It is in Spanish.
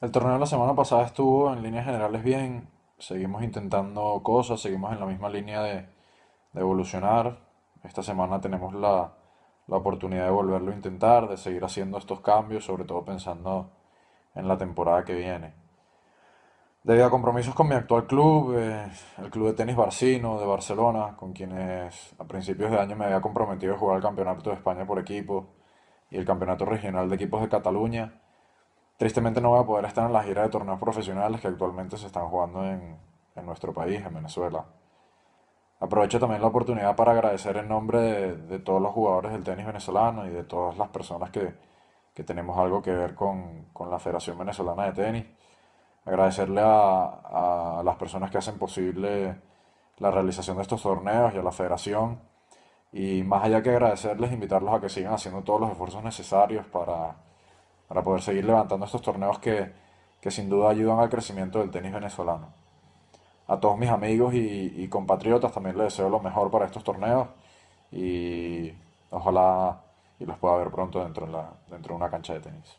El torneo de la semana pasada estuvo en líneas generales bien. Seguimos intentando cosas, seguimos en la misma línea de, evolucionar. Esta semana tenemos la, oportunidad de volverlo a intentar, de seguir haciendo estos cambios, sobre todo pensando en la temporada que viene. Debido a compromisos con mi actual club, eh, el Club de Tenis Barcino de Barcelona, con quienes a principios de año me había comprometido a jugar el Campeonato de España por equipo y el Campeonato Regional de Equipos de Cataluña, Tristemente no voy a poder estar en la gira de torneos profesionales que actualmente se están jugando en, nuestro país, en Venezuela. Aprovecho también la oportunidad para agradecer en nombre de, todos los jugadores del tenis venezolano y de todas las personas que, tenemos algo que ver con, la Federación Venezolana de Tenis. Agradecerle a, a, las personas que hacen posible la realización de estos torneos y a la federación. Y más allá que agradecerles, invitarlos a que sigan haciendo todos los esfuerzos necesarios para para poder seguir levantando estos torneos que, sin duda ayudan al crecimiento del tenis venezolano. A todos mis amigos y, compatriotas también les deseo lo mejor para estos torneos y ojalá y los pueda ver pronto dentro, dentro de una cancha de tenis.